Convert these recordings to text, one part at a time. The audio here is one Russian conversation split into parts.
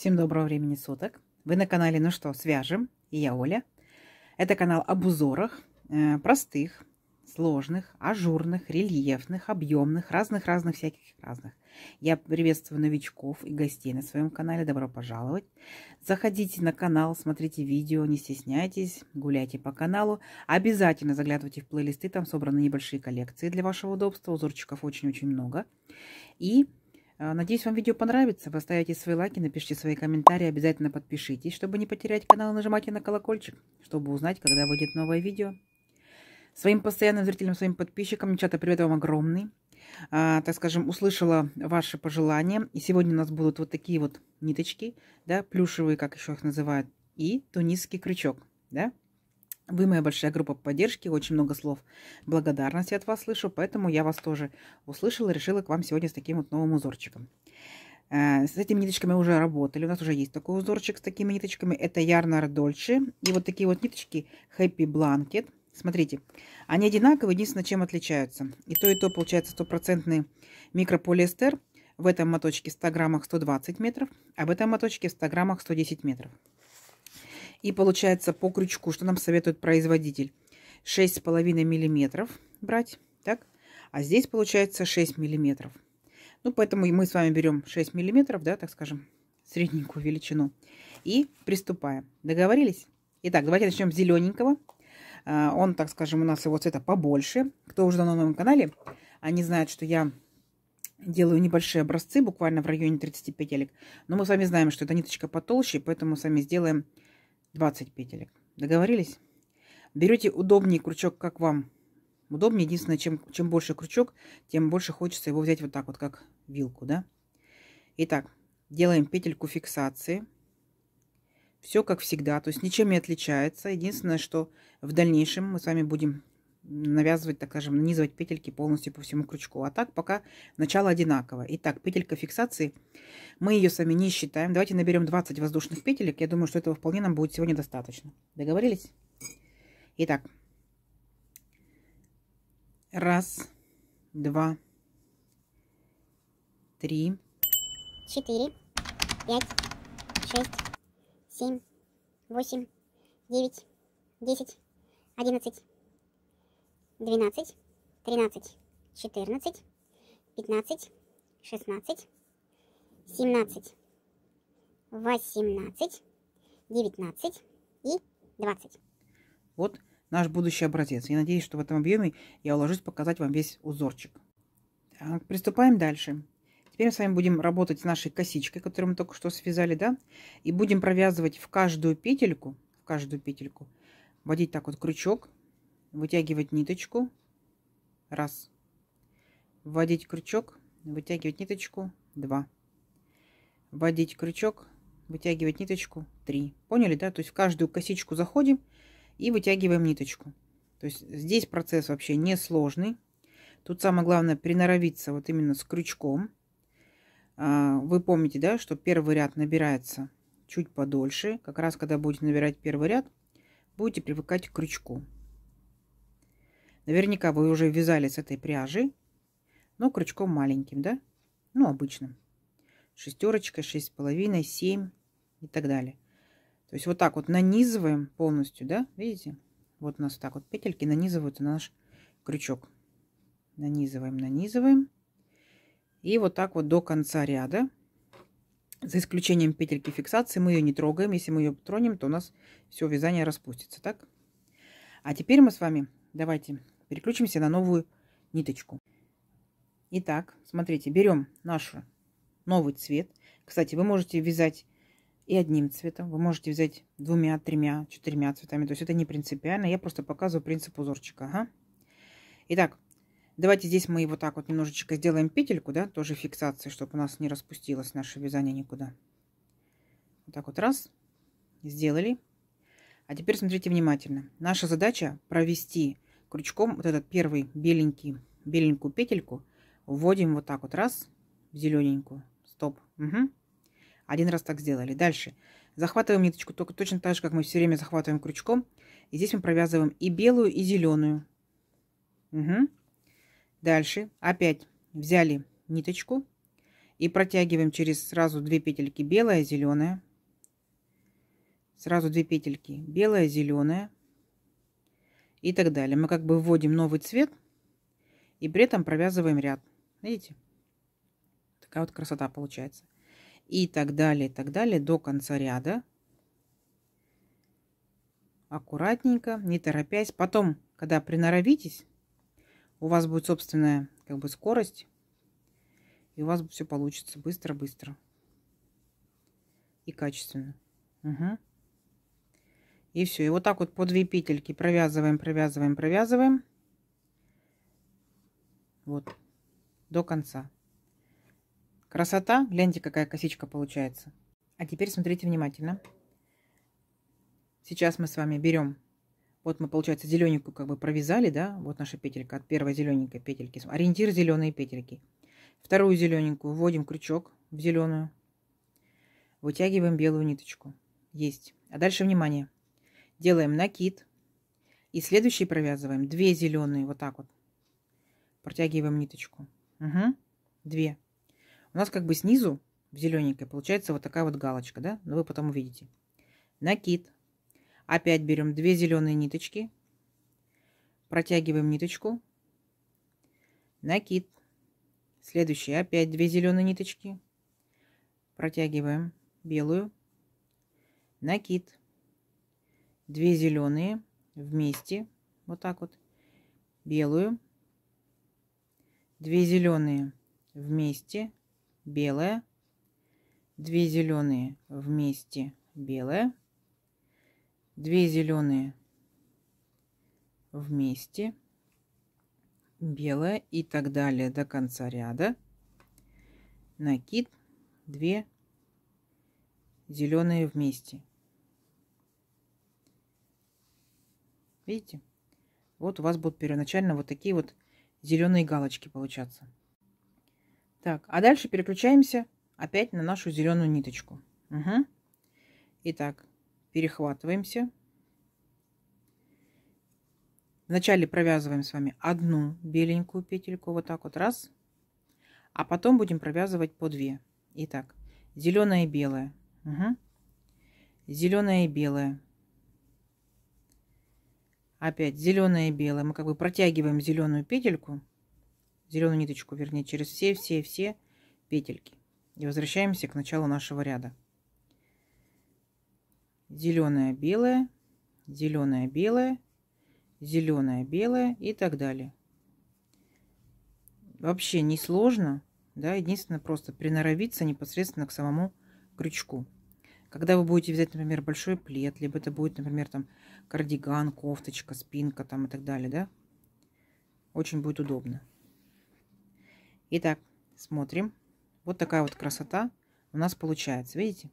Всем доброго времени суток. Вы на канале «Ну что, свяжем?» и я Оля. Это канал об узорах, э, простых, сложных, ажурных, рельефных, объемных, разных-разных всяких разных. Я приветствую новичков и гостей на своем канале. Добро пожаловать. Заходите на канал, смотрите видео, не стесняйтесь, гуляйте по каналу. Обязательно заглядывайте в плейлисты, там собраны небольшие коллекции для вашего удобства. Узорчиков очень-очень много. И а, надеюсь, вам видео понравится. Поставите свои лайки, напишите свои комментарии, обязательно подпишитесь, чтобы не потерять канал, нажимайте на колокольчик, чтобы узнать, когда выйдет новое видео. Своим постоянным зрителям, своим подписчикам, чата, привет вам огромный. А, так скажем, услышала ваши пожелания. И сегодня у нас будут вот такие вот ниточки, да, плюшевые, как еще их называют, и тунисский крючок, да. Вы моя большая группа поддержки, очень много слов благодарности от вас слышу, поэтому я вас тоже услышала, решила к вам сегодня с таким вот новым узорчиком. Э, с этими ниточками уже работали, у нас уже есть такой узорчик с такими ниточками, это Ярнар Дольче, и вот такие вот ниточки Happy Blanket, смотрите, они одинаковые, единственное, чем отличаются. И то, и то получается стопроцентный микрополиэстер, в этом моточке 100 граммах 120 метров, а в этом моточке 100 граммах 110 метров. И получается по крючку, что нам советует производитель, с половиной миллиметров брать, так? А здесь получается 6 миллиметров. Ну, поэтому мы с вами берем 6 миллиметров, да, так скажем, средненькую величину. И приступаем. Договорились? Итак, давайте начнем с зелененького. А, он, так скажем, у нас его цвета побольше. Кто уже давно на моем канале, они знают, что я делаю небольшие образцы, буквально в районе 35 элек. Но мы с вами знаем, что эта ниточка потолще, поэтому сами сделаем 20 петелек. Договорились? Берете удобнее крючок, как вам удобнее. Единственное, чем, чем больше крючок, тем больше хочется его взять вот так вот, как вилку, да? Итак, делаем петельку фиксации. Все как всегда, то есть ничем не отличается. Единственное, что в дальнейшем мы с вами будем навязывать, так скажем, нанизывать петельки полностью по всему крючку. А так пока начало одинаково. Итак, петелька фиксации, мы ее сами не считаем. Давайте наберем 20 воздушных петелек. Я думаю, что этого вполне нам будет сегодня достаточно. Договорились? Итак, раз, два, три, четыре, пять, шесть, семь, восемь, девять, десять, одиннадцать, 12, 13, 14, 15, 16, 17, 18, 19 и 20. Вот наш будущий образец. Я надеюсь, что в этом объеме я уложусь показать вам весь узорчик. Так, приступаем дальше. Теперь мы с вами будем работать с нашей косичкой, которую мы только что связали, да? И будем провязывать в каждую петельку, в каждую петельку, вводить так вот крючок, вытягивать ниточку, раз, вводить крючок, вытягивать ниточку, два, вводить крючок, вытягивать ниточку, три. Поняли, да? То есть в каждую косичку заходим и вытягиваем ниточку. То есть здесь процесс вообще несложный. Тут самое главное приноровиться вот именно с крючком. А, вы помните, да, что первый ряд набирается чуть подольше. Как раз когда будете набирать первый ряд, будете привыкать к крючку. Наверняка вы уже вязали с этой пряжи, но крючком маленьким, да? Ну, обычным. Шестерочка, шесть с половиной, семь и так далее. То есть вот так вот нанизываем полностью, да? Видите? Вот у нас так вот петельки нанизываются на наш крючок. Нанизываем, нанизываем. И вот так вот до конца ряда. За исключением петельки фиксации мы ее не трогаем. Если мы ее тронем, то у нас все вязание распустится. Так? А теперь мы с вами Давайте переключимся на новую ниточку. Итак, смотрите, берем наш новый цвет. Кстати, вы можете вязать и одним цветом, вы можете взять двумя, тремя, четырьмя цветами. То есть это не принципиально, я просто показываю принцип узорчика. Ага. Итак, давайте здесь мы вот так вот немножечко сделаем петельку, да, тоже фиксации, чтобы у нас не распустилось наше вязание никуда. Вот так вот раз, сделали. А теперь смотрите внимательно. Наша задача провести крючком вот этот первый беленький, беленькую петельку. Вводим вот так вот раз в зелененькую. Стоп. Угу. Один раз так сделали. Дальше. Захватываем ниточку только точно так же, как мы все время захватываем крючком. И здесь мы провязываем и белую, и зеленую. Угу. Дальше опять взяли ниточку и протягиваем через сразу две петельки белая, зеленая сразу две петельки белая зеленая и так далее мы как бы вводим новый цвет и при этом провязываем ряд видите такая вот красота получается и так далее так далее до конца ряда аккуратненько не торопясь потом когда приноровитесь у вас будет собственная как бы скорость и у вас все получится быстро быстро и качественно угу. И все. И вот так вот по две петельки провязываем, провязываем, провязываем. Вот. До конца. Красота. Гляньте, какая косичка получается. А теперь смотрите внимательно. Сейчас мы с вами берем вот мы, получается, зелененькую как бы провязали, да? Вот наша петелька от первой зелененькой петельки. Ориентир зеленые петельки. Вторую зелененькую вводим крючок в зеленую. Вытягиваем белую ниточку. Есть. А дальше, внимание, делаем накид и следующий провязываем 2 зеленые вот так вот протягиваем ниточку угу. у нас как бы снизу в зелененькой получается вот такая вот галочка да но ну, вы потом увидите накид опять берем 2 зеленые ниточки протягиваем ниточку накид следующие опять 2 зеленые ниточки протягиваем белую накид две зеленые вместе, вот так вот, белую, две зеленые вместе, белая, две зеленые вместе, белая, две зеленые вместе, белая и так далее до конца ряда. Накид 2 зеленые вместе. Видите? Вот у вас будут первоначально вот такие вот зеленые галочки получаться. Так, а дальше переключаемся опять на нашу зеленую ниточку. Угу. Итак, перехватываемся. Вначале провязываем с вами одну беленькую петельку, вот так вот, раз. А потом будем провязывать по две. Итак, зеленая и белая. Угу. Зеленая и белая. Опять зеленое и белое. Мы как бы протягиваем зеленую петельку, зеленую ниточку, вернее, через все-все-все петельки. И возвращаемся к началу нашего ряда. Зеленое, белое, зеленое, белое, зеленое, белое и так далее. Вообще не сложно, да, единственное просто приноровиться непосредственно к самому крючку. Когда вы будете взять, например, большой плед, либо это будет, например, там кардиган, кофточка, спинка там и так далее, да? Очень будет удобно. Итак, смотрим. Вот такая вот красота у нас получается. Видите?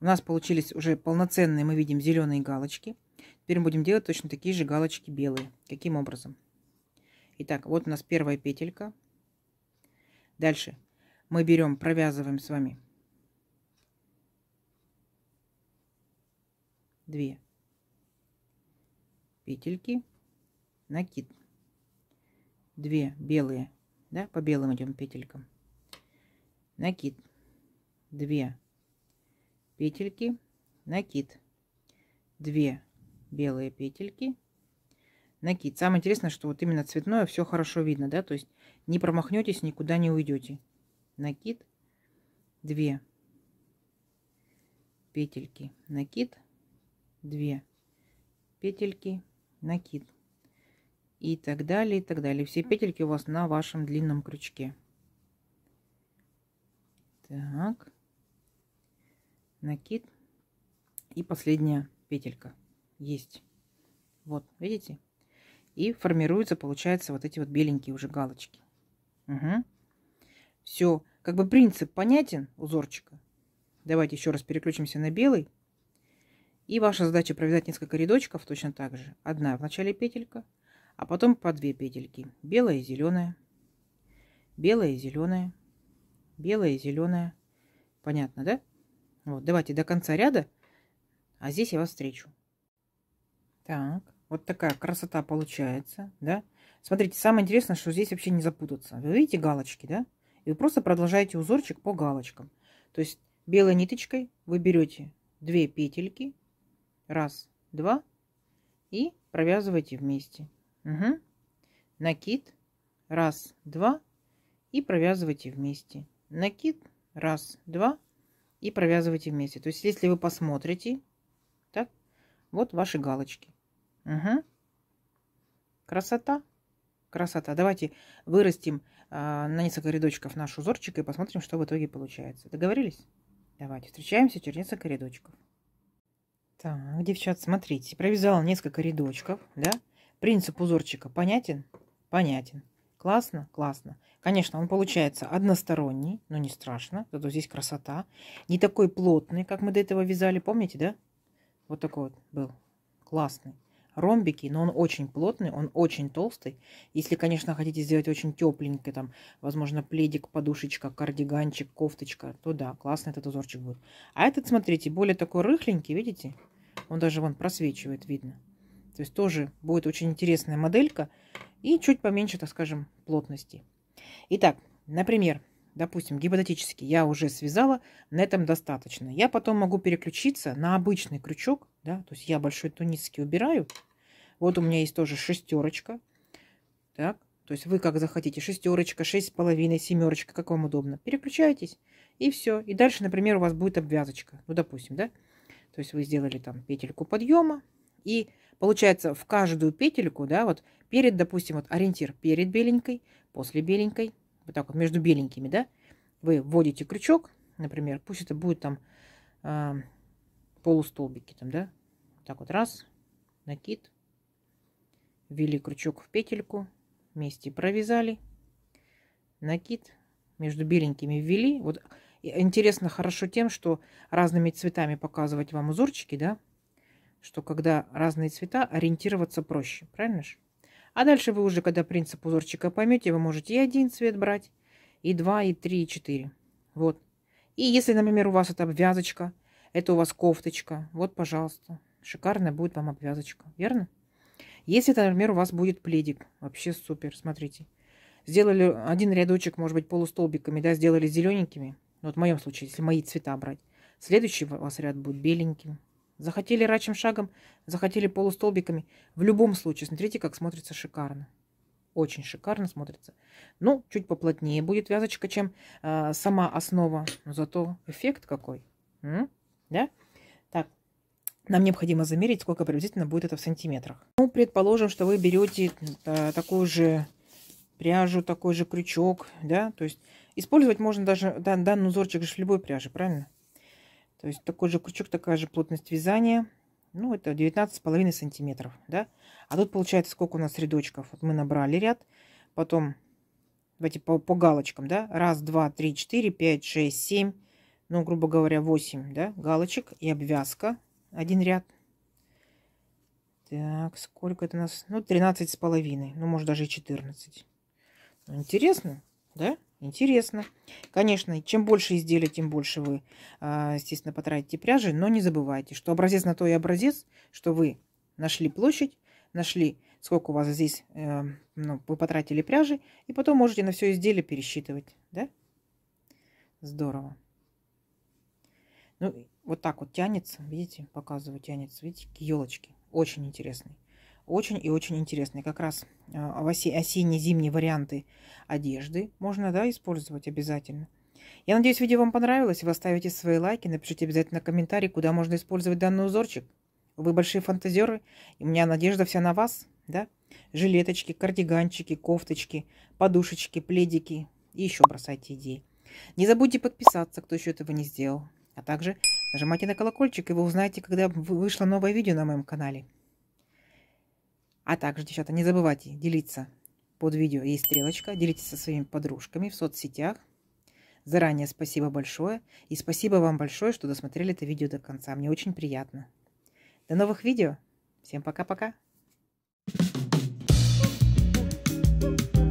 У нас получились уже полноценные, мы видим, зеленые галочки. Теперь мы будем делать точно такие же галочки белые. Каким образом? Итак, вот у нас первая петелька. Дальше мы берем, провязываем с вами 2 петельки, накид, 2 белые, да, по белым этим петелькам, накид, 2 петельки, накид, 2 белые петельки, накид. Самое интересное, что вот именно цветное все хорошо видно, да, то есть не промахнетесь, никуда не уйдете. Накид, 2 петельки, накид, 2 петельки, накид и так далее, и так далее. Все петельки у вас на вашем длинном крючке. Так, накид и последняя петелька есть. Вот, видите? И формируются, получается, вот эти вот беленькие уже галочки. Угу. Все, как бы принцип понятен узорчика. Давайте еще раз переключимся на белый. И ваша задача провязать несколько рядочков точно так же. Одна в начале петелька, а потом по две петельки. Белая и зеленая, белая и зеленая, белая и зеленая. Понятно, да? Вот, давайте до конца ряда, а здесь я вас встречу. Так, вот такая красота получается, да? Смотрите, самое интересное, что здесь вообще не запутаться. Вы видите галочки, да? И вы просто продолжаете узорчик по галочкам. То есть белой ниточкой вы берете две петельки, Раз, два. И провязывайте вместе. Угу. Накид. Раз, два. И провязывайте вместе. Накид. Раз, два. И провязывайте вместе. То есть, если вы посмотрите, так, вот ваши галочки. Угу. Красота. Красота. Давайте вырастим э, на несколько рядочков наш узорчик и посмотрим, что в итоге получается. Договорились? Давайте встречаемся через несколько рядочков. Так, девчат, смотрите, провязала несколько рядочков, да? Принцип узорчика понятен? Понятен. Классно? Классно. Конечно, он получается односторонний, но не страшно, зато здесь красота. Не такой плотный, как мы до этого вязали, помните, да? Вот такой вот был. Классный ромбики, но он очень плотный, он очень толстый. Если, конечно, хотите сделать очень тепленький, там, возможно, пледик, подушечка, кардиганчик, кофточка, то да, классный этот узорчик будет. А этот, смотрите, более такой рыхленький, видите? Он даже вон просвечивает, видно. То есть тоже будет очень интересная моделька и чуть поменьше, так скажем, плотности. Итак, например, допустим, гипотетически я уже связала, на этом достаточно. Я потом могу переключиться на обычный крючок, да, то есть я большой тунисский убираю, вот у меня есть тоже шестерочка. Так, то есть вы как захотите, шестерочка, шесть с половиной, семерочка, как вам удобно. переключайтесь и все. И дальше, например, у вас будет обвязочка. Ну, допустим, да? То есть вы сделали там петельку подъема, и получается в каждую петельку, да, вот перед, допустим, вот ориентир перед беленькой, после беленькой, вот так вот между беленькими, да, вы вводите крючок, например, пусть это будет там э, полустолбики, там, да, так вот раз, накид, ввели крючок в петельку, вместе провязали, накид между беленькими ввели. Вот интересно хорошо тем, что разными цветами показывать вам узорчики, да, что когда разные цвета, ориентироваться проще, правильно же? А дальше вы уже, когда принцип узорчика поймете, вы можете и один цвет брать, и два, и три, и четыре. Вот. И если, например, у вас это обвязочка, это у вас кофточка, вот, пожалуйста, шикарная будет вам обвязочка, верно? Если, например, у вас будет пледик, вообще супер, смотрите. Сделали один рядочек, может быть, полустолбиками, да, сделали зелененькими. Ну, вот в моем случае, если мои цвета брать. Следующий у вас ряд будет беленьким. Захотели рачьим шагом, захотели полустолбиками. В любом случае, смотрите, как смотрится шикарно. Очень шикарно смотрится. Ну, чуть поплотнее будет вязочка, чем э, сама основа. Но зато эффект какой. М? Да? Нам необходимо замерить, сколько приблизительно будет это в сантиметрах. Ну, предположим, что вы берете а, такую же пряжу, такой же крючок, да, то есть использовать можно даже да, данный узорчик же в любой пряже, правильно? То есть такой же крючок, такая же плотность вязания, ну, это 19,5 сантиметров, да. А тут получается, сколько у нас рядочков. Вот мы набрали ряд, потом, давайте по, по галочкам, да, раз, два, три, четыре, пять, шесть, семь, ну, грубо говоря, 8, да, галочек и обвязка, один ряд. Так, сколько это у нас? Ну, 13 с половиной. Ну, может, даже и 14. Ну, интересно, да? Интересно. Конечно, чем больше изделия, тем больше вы, а, естественно, потратите пряжи. Но не забывайте, что образец на то и образец, что вы нашли площадь, нашли, сколько у вас здесь э, ну, вы потратили пряжи, и потом можете на все изделие пересчитывать, да? Здорово. Ну, вот так вот тянется, видите, показываю, тянется, видите, елочки, Очень интересный. Очень и очень интересный. Как раз а, осенне-зимние варианты одежды можно, да, использовать обязательно. Я надеюсь, видео вам понравилось. Вы оставите свои лайки, напишите обязательно комментарий, куда можно использовать данный узорчик. Вы большие фантазеры, и у меня надежда вся на вас, да? Жилеточки, кардиганчики, кофточки, подушечки, пледики. И еще бросайте идеи. Не забудьте подписаться, кто еще этого не сделал. А также Нажимайте на колокольчик, и вы узнаете, когда вышло новое видео на моем канале. А также, девчата, не забывайте делиться под видео. Есть стрелочка. Делитесь со своими подружками в соцсетях. Заранее спасибо большое. И спасибо вам большое, что досмотрели это видео до конца. Мне очень приятно. До новых видео. Всем пока-пока. Thank you.